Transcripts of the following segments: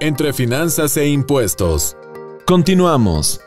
entre finanzas e impuestos. Continuamos.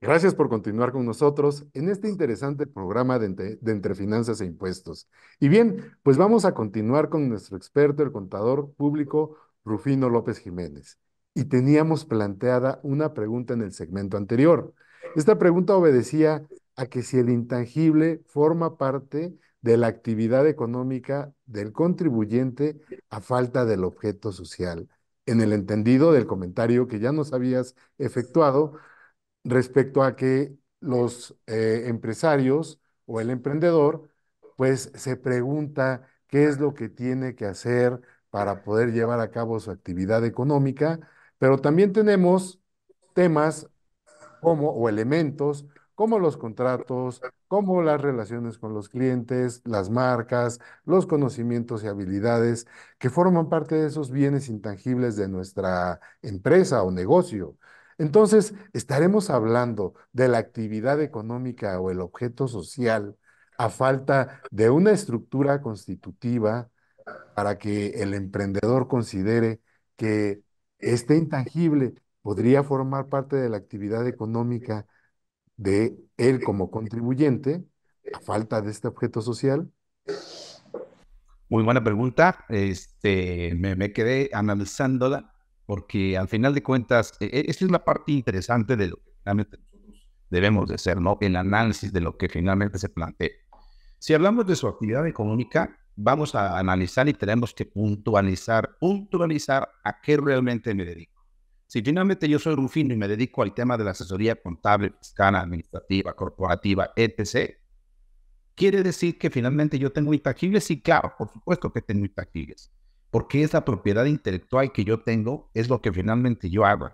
Gracias por continuar con nosotros en este interesante programa de entre, Finanzas e Impuestos. Y bien, pues vamos a continuar con nuestro experto, el contador público Rufino López Jiménez. Y teníamos planteada una pregunta en el segmento anterior. Esta pregunta obedecía a que si el intangible forma parte de la actividad económica del contribuyente a falta del objeto social, en el entendido del comentario que ya nos habías efectuado respecto a que los eh, empresarios o el emprendedor, pues se pregunta qué es lo que tiene que hacer para poder llevar a cabo su actividad económica, pero también tenemos temas como o elementos como los contratos, como las relaciones con los clientes, las marcas, los conocimientos y habilidades que forman parte de esos bienes intangibles de nuestra empresa o negocio. Entonces, estaremos hablando de la actividad económica o el objeto social a falta de una estructura constitutiva para que el emprendedor considere que este intangible podría formar parte de la actividad económica de él como contribuyente la falta de este objeto social? Muy buena pregunta. Este, me, me quedé analizándola porque al final de cuentas, e, e, esta es la parte interesante de lo que finalmente debemos de hacer, ¿no? El análisis de lo que finalmente se plantea. Si hablamos de su actividad económica, vamos a analizar y tenemos que puntualizar, puntualizar a qué realmente me dedico. Si finalmente yo soy Rufino y me dedico al tema de la asesoría contable, fiscal, administrativa, corporativa, etc., quiere decir que finalmente yo tengo intangibles. Sí, claro, por supuesto que tengo intangibles. Porque la propiedad intelectual que yo tengo es lo que finalmente yo hago.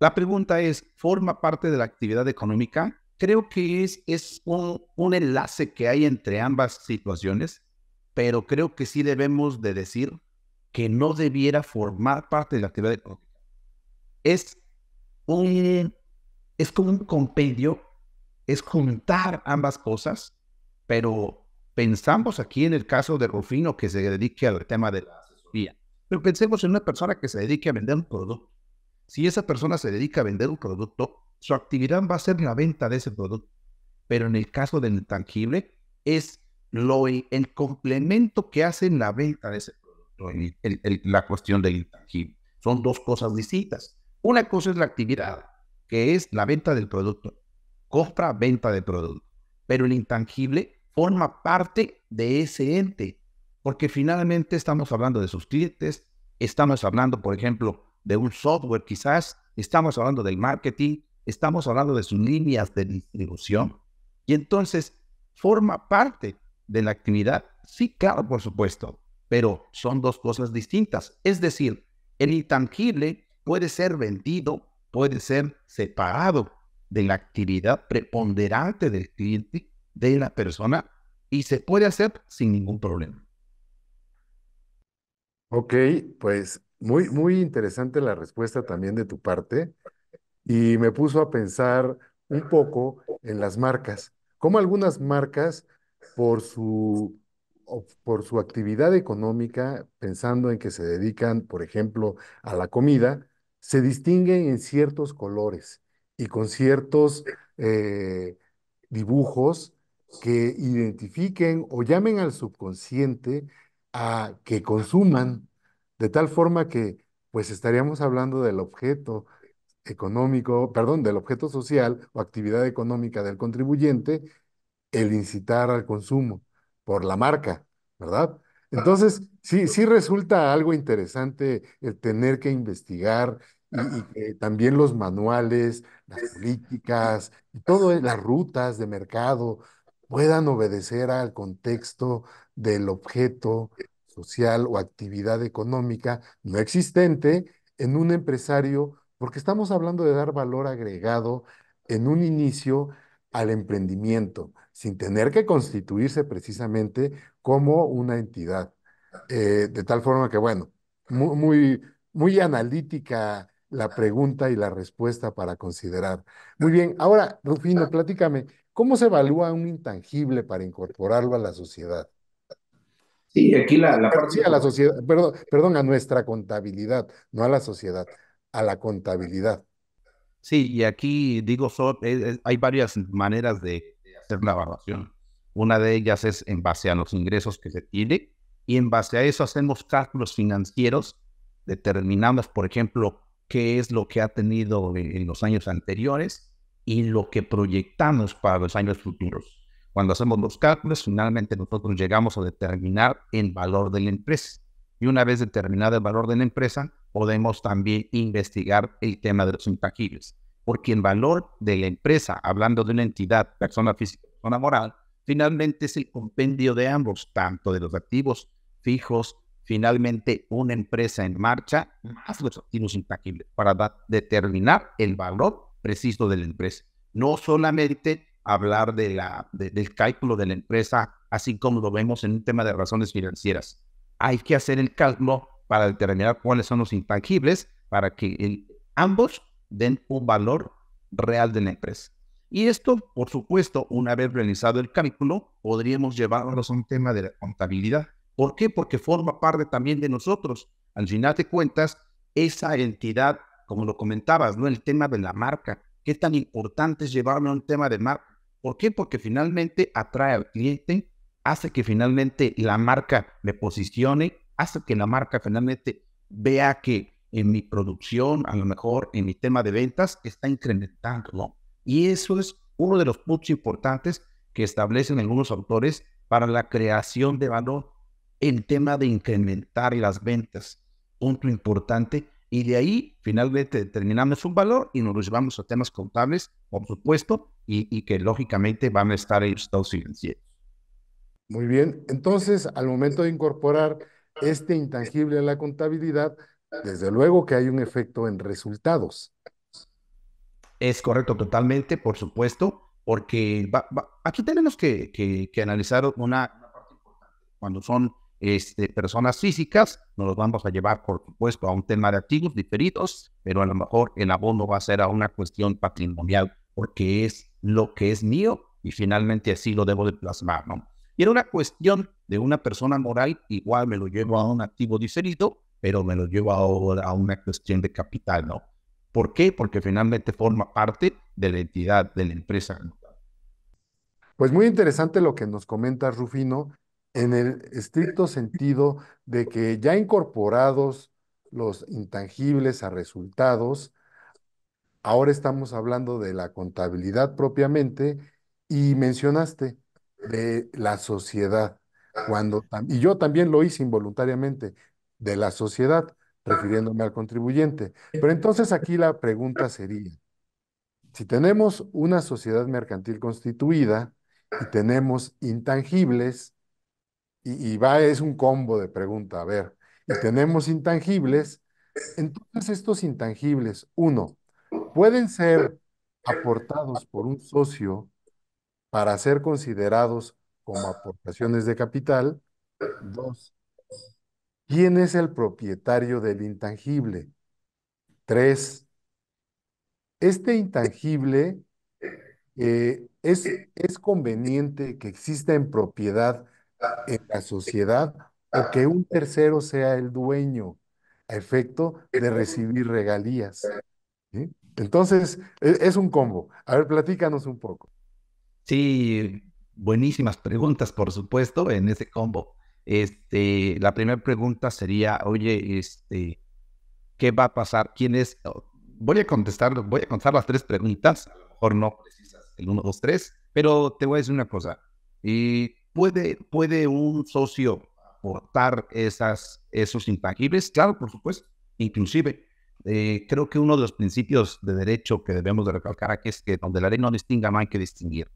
La pregunta es, ¿forma parte de la actividad económica? Creo que es, es un, un enlace que hay entre ambas situaciones, pero creo que sí debemos de decir que no debiera formar parte de la actividad económica es un, es como un compendio, es juntar ambas cosas, pero pensamos aquí en el caso de Rufino que se dedique al tema de la asesoría, pero pensemos en una persona que se dedique a vender un producto. Si esa persona se dedica a vender un producto, su actividad va a ser la venta de ese producto. Pero en el caso del intangible, es lo, el complemento que hace la venta de ese producto, la cuestión del intangible. Son dos cosas distintas. Una cosa es la actividad, que es la venta del producto, compra, venta de producto, pero el intangible forma parte de ese ente, porque finalmente estamos hablando de sus clientes, estamos hablando, por ejemplo, de un software quizás, estamos hablando del marketing, estamos hablando de sus líneas de distribución. Y entonces, forma parte de la actividad, sí, claro, por supuesto, pero son dos cosas distintas. Es decir, el intangible puede ser vendido, puede ser separado de la actividad preponderante del de la persona, y se puede hacer sin ningún problema. Ok, pues muy, muy interesante la respuesta también de tu parte y me puso a pensar un poco en las marcas, como algunas marcas por su, por su actividad económica, pensando en que se dedican, por ejemplo, a la comida, se distinguen en ciertos colores y con ciertos eh, dibujos que identifiquen o llamen al subconsciente a que consuman, de tal forma que pues estaríamos hablando del objeto económico, perdón, del objeto social o actividad económica del contribuyente, el incitar al consumo por la marca, ¿verdad? Entonces, sí, sí resulta algo interesante el tener que investigar y, que también los manuales, las políticas y todas e, las rutas de mercado puedan obedecer al contexto del objeto social o actividad económica no existente en un empresario, porque estamos hablando de dar valor agregado en un inicio al emprendimiento, sin tener que constituirse precisamente como una entidad. Eh, de tal forma que, bueno, muy, muy, analítica la pregunta y la respuesta para considerar. Muy bien, ahora, Rufino, platícame, ¿cómo se evalúa un intangible para incorporarlo a la sociedad? Sí, aquí la, a la sociedad, perdón, perdón, a nuestra contabilidad, no a la sociedad, a la contabilidad. Sí, y aquí digo, eh, eh, hay varias maneras de, de hacer la evaluación. Una de ellas es en base a los ingresos que se tiene y en base a eso hacemos cálculos financieros, determinamos, por ejemplo, qué es lo que ha tenido en los años anteriores y lo que proyectamos para los años futuros. Cuando hacemos los cálculos, finalmente nosotros llegamos a determinar el valor de la empresa. Y una vez determinado el valor de la empresa, podemos también investigar el tema de los intangibles. Porque el valor de la empresa, hablando de una entidad, persona física, persona moral, Finalmente es el compendio de ambos, tanto de los activos fijos, finalmente una empresa en marcha, más los activos intangibles, para determinar el valor preciso de la empresa. No solamente hablar de la, del cálculo de la empresa, así como lo vemos en un tema de razones financieras. Hay que hacer el cálculo para determinar cuáles son los intangibles para que ambos den un valor real de la empresa. Y esto, por supuesto, una vez realizado el cálculo, podríamos llevarnos a un tema de la contabilidad. ¿Por qué? Porque forma parte también de nosotros. Al final de cuentas, esa entidad, como lo comentabas, ¿no? El tema de la marca. ¿Qué tan importante es llevarme a un tema de marca? ¿Por qué? Porque finalmente atrae al cliente, hace que finalmente la marca me posicione, hace que la marca finalmente vea que en mi producción, a lo mejor en mi tema de ventas, está incrementando y eso es uno de los puntos importantes que establecen algunos autores para la creación de valor en tema de incrementar las ventas. Punto importante. Y de ahí finalmente determinamos un valor y nos lo llevamos a temas contables, por supuesto, y, que lógicamente van a estar en los estados Muy bien. Entonces, al momento de incorporar este intangible en la contabilidad, desde luego que hay un efecto en resultados. Es correcto, totalmente, por supuesto, porque aquí tenemos que, que, que analizar una, parte importante. Cuando son este, personas físicas, nos los vamos a llevar, por supuesto, a un tema de activos diferidos, pero a lo mejor el abono va a ser a una cuestión patrimonial, porque es lo que es mío y finalmente así lo debo de plasmar, ¿no? Y era una cuestión de una persona moral, igual me lo llevo a un activo diferido, pero me lo llevo a, a una cuestión de capital, ¿no? ¿Por qué? Porque finalmente forma parte de la entidad, de la empresa. Pues muy interesante lo que nos comenta Rufino en el estricto sentido de que ya incorporados los intangibles a resultados, ahora estamos hablando de la contabilidad propiamente y mencionaste de la sociedad. Cuando, y yo también lo hice involuntariamente, de la sociedad refiriéndome al contribuyente. Pero entonces aquí la pregunta sería, si tenemos una sociedad mercantil constituida y tenemos intangibles, y, va, es un combo de pregunta, a ver, y tenemos intangibles, entonces estos intangibles, uno, pueden ser aportados por un socio para ser considerados como aportaciones de capital. Dos, ¿Quién es el propietario del intangible? Tres. Este intangible eh, es, conveniente que exista en propiedad en la sociedad o que un tercero sea el dueño a efecto de recibir regalías. Entonces, e, es un combo. A ver, platícanos un poco. Sí, buenísimas preguntas, por supuesto, en ese combo. Este, la primera pregunta sería, oye, este, ¿qué va a pasar? ¿Quién es? Oh, voy a contestar, voy a las tres preguntas, a no precisas el 1, 2, 3, pero te voy a decir una cosa. Y eh, ¿Puede, ¿Puede un socio aportar esas, esos intangibles? Claro, por supuesto. Inclusive, eh, creo que uno de los principios de derecho que debemos de recalcar aquí es que donde la ley no distinga, no hay que distinguir.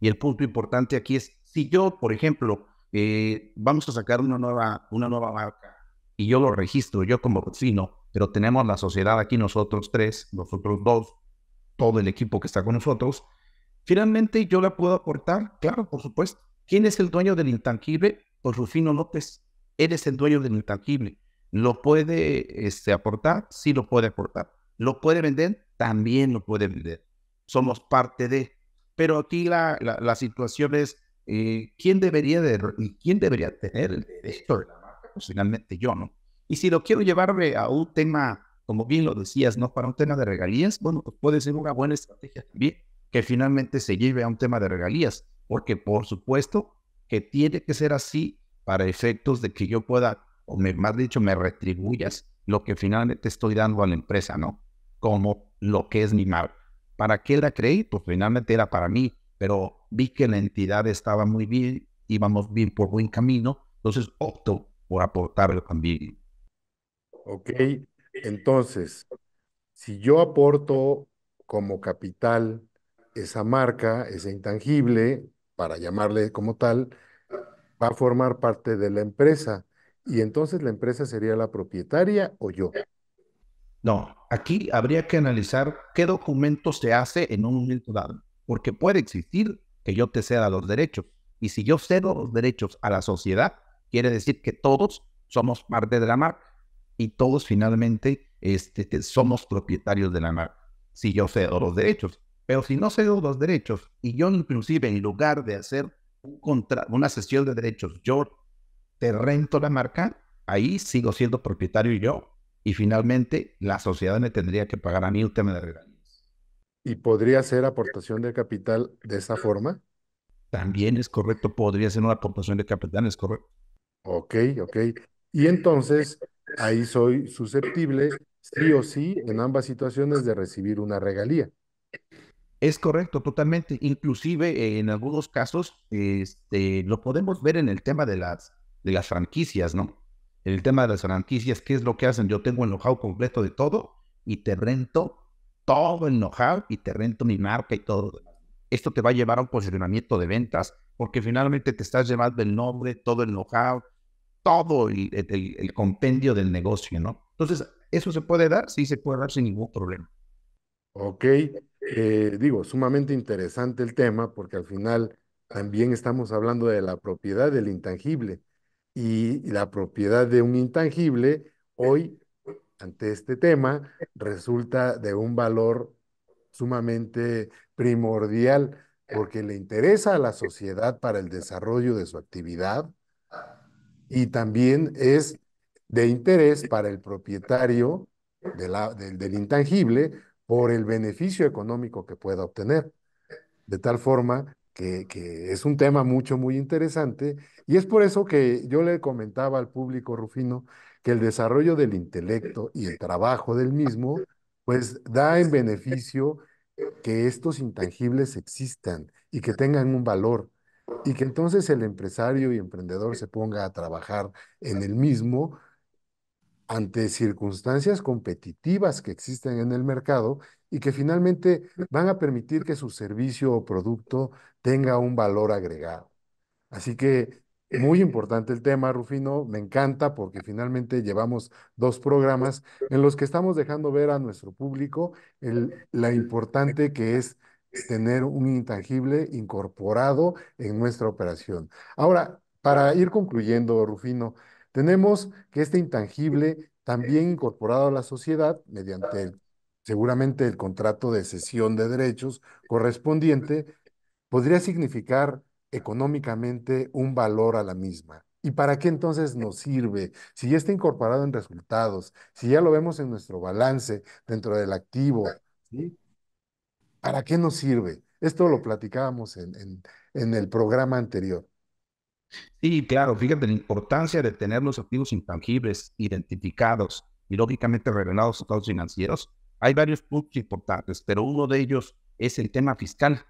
Y el punto importante aquí es, si yo, por ejemplo, eh, vamos a sacar una nueva, una nueva marca y yo lo registro, yo como vecino, pero tenemos la sociedad aquí nosotros tres, nosotros dos, todo el equipo que está con nosotros, finalmente yo la puedo aportar, claro, por supuesto. ¿Quién es el dueño del intangible? Pues Rufino López, eres el dueño del intangible. ¿Lo puede este, aportar? Sí lo puede aportar. ¿Lo puede vender? También lo puede vender. Somos parte de. Pero aquí la, la situación es, eh, ¿quién, debería de, ¿quién debería tener el derecho de la marca? Pues finalmente yo, ¿no? Y si lo quiero llevarme a un tema, como bien lo decías, ¿no? Para un tema de regalías, bueno, pues, puede ser una buena estrategia también que finalmente se lleve a un tema de regalías, porque por supuesto que tiene que ser así para efectos de que yo pueda, o me, más dicho, me retribuyas lo que finalmente estoy dando a la empresa, ¿no? Como lo que es mi marca. ¿Para qué la creí? Pues finalmente era para mí, pero vi que la entidad estaba muy bien, íbamos bien por buen camino, entonces opto por aportarlo también. Ok, entonces, si yo aporto como capital esa marca, ese intangible, para llamarle como tal, va a formar parte de la empresa. Y entonces la empresa sería la propietaria o yo. No, aquí habría que analizar qué documento se hace en un momento dado porque puede existir que yo te ceda los derechos. Y si yo cedo los derechos a la sociedad, quiere decir que todos somos parte de la marca y todos finalmente este, somos propietarios de la marca. Si yo cedo los derechos, pero si no cedo los derechos y yo inclusive en lugar de hacer una sesión de derechos, yo te rento la marca, ahí sigo siendo propietario yo y finalmente la sociedad me tendría que pagar a mí un tema de regalo y podría ser aportación de capital de esa forma. También es correcto, podría ser una aportación de capital, es correcto. Ok, ok. Y entonces ahí soy susceptible, sí o sí, en ambas situaciones de recibir una regalía. Es correcto, totalmente. Inclusive en algunos casos este, lo podemos ver en el tema de las, de las franquicias, ¿no? En el tema de las franquicias, ¿qué es lo que hacen? Yo tengo el know completo de todo y te rento todo el know-how y te rento mi marca y todo. Esto te va a llevar a un posicionamiento de ventas porque finalmente te estás llevando el nombre, todo el know-how, todo el, el, compendio del negocio, ¿no? Entonces, ¿eso se puede dar? Sí, se puede dar sin ningún problema. Ok, eh, digo, sumamente interesante el tema porque al final también estamos hablando de la propiedad del intangible y la propiedad de un intangible hoy ante este tema resulta de un valor sumamente primordial porque le interesa a la sociedad para el desarrollo de su actividad y también es de interés para el propietario del intangible por el beneficio económico que pueda obtener. De tal forma que, que, es un tema mucho, muy interesante y es por eso que yo le comentaba al público, Rufino, que el desarrollo del intelecto y el trabajo del mismo, pues da en beneficio que estos intangibles existan y que tengan un valor y que entonces el empresario y emprendedor se ponga a trabajar en el mismo ante circunstancias competitivas que existen en el mercado y que finalmente van a permitir que su servicio o producto tenga un valor agregado. Así que eh, muy importante el tema, Rufino. Me encanta porque finalmente llevamos dos programas en los que estamos dejando ver a nuestro público el, la importante que es tener un intangible incorporado en nuestra operación. Ahora, para ir concluyendo, Rufino, tenemos que este intangible también incorporado a la sociedad mediante seguramente el contrato de cesión de derechos correspondiente podría significar económicamente un valor a la misma. ¿Y para qué entonces nos sirve? Si ya está incorporado en resultados, si ya lo vemos en nuestro balance dentro del activo, ¿para qué nos sirve? Esto lo platicábamos en, en, el programa anterior. Sí, claro, fíjate la importancia de tener los activos intangibles identificados y lógicamente revelados a estados financieros. Hay varios puntos importantes, pero uno de ellos es el tema fiscal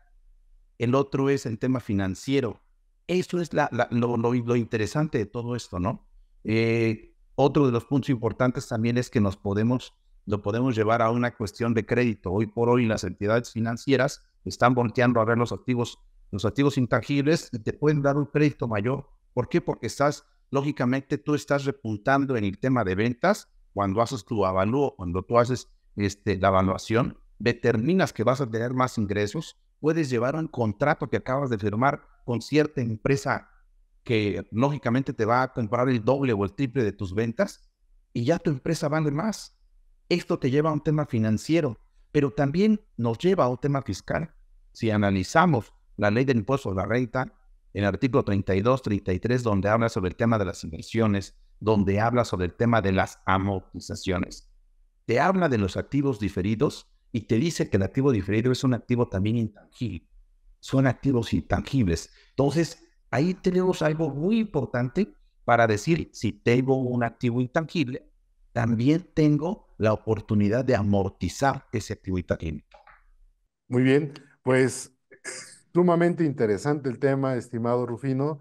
el otro es el tema financiero. Eso es lo, interesante de todo esto, ¿no? Eh, otro de los puntos importantes también es que nos podemos, lo podemos llevar a una cuestión de crédito. Hoy por hoy las entidades financieras están volteando a ver los activos, los activos intangibles y te pueden dar un crédito mayor. ¿Por qué? Porque estás, lógicamente, tú estás repuntando en el tema de ventas cuando haces tu avalúo, cuando tú haces este, la evaluación, determinas que vas a tener más ingresos, puedes llevar un contrato que acabas de firmar con cierta empresa que lógicamente te va a comprar el doble o el triple de tus ventas y ya tu empresa vale más. Esto te lleva a un tema financiero, pero también nos lleva a un tema fiscal. Si analizamos la ley del impuesto de la renta, en el artículo 32, 33, donde habla sobre el tema de las inversiones, donde habla sobre el tema de las amortizaciones, te habla de los activos diferidos y te dice que el activo diferido es un activo también intangible. Son activos intangibles. Entonces, ahí tenemos algo muy importante para decir, si tengo un activo intangible, también tengo la oportunidad de amortizar ese activo intangible. Muy bien, pues sumamente interesante el tema, estimado Rufino.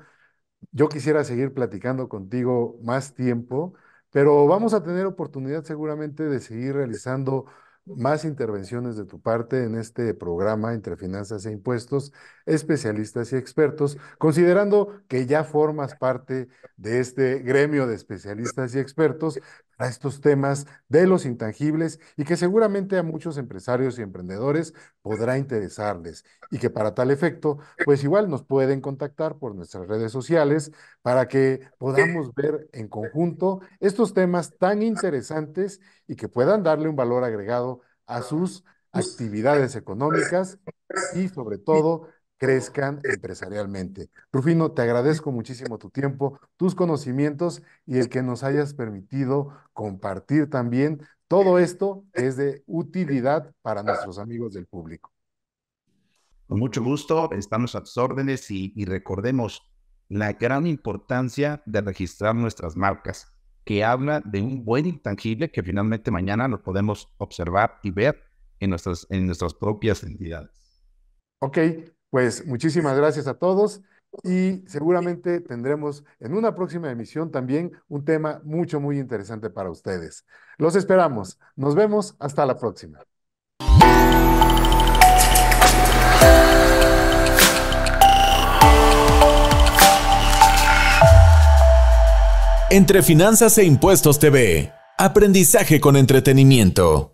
Yo quisiera seguir platicando contigo más tiempo, pero vamos a tener oportunidad seguramente de seguir realizando más intervenciones de tu parte en este programa entre finanzas e impuestos, especialistas y expertos, considerando que ya formas parte de este gremio de especialistas y expertos, a estos temas de los intangibles y que seguramente a muchos empresarios y emprendedores podrá interesarles y que para tal efecto, pues igual nos pueden contactar por nuestras redes sociales para que podamos ver en conjunto estos temas tan interesantes y que puedan darle un valor agregado a sus actividades económicas y sobre todo crezcan empresarialmente. Rufino, te agradezco muchísimo tu tiempo, tus conocimientos y el que nos hayas permitido compartir también todo esto es de utilidad para nuestros amigos del público. Con mucho gusto, estamos a tus órdenes y, recordemos la gran importancia de registrar nuestras marcas, que habla de un buen intangible que finalmente mañana lo podemos observar y ver en nuestras, en nuestras propias entidades. Ok, pues muchísimas gracias a todos y seguramente tendremos en una próxima emisión también un tema mucho, muy interesante para ustedes. Los esperamos. Nos vemos. Hasta la próxima. Entre Finanzas e Impuestos TV. Aprendizaje con entretenimiento.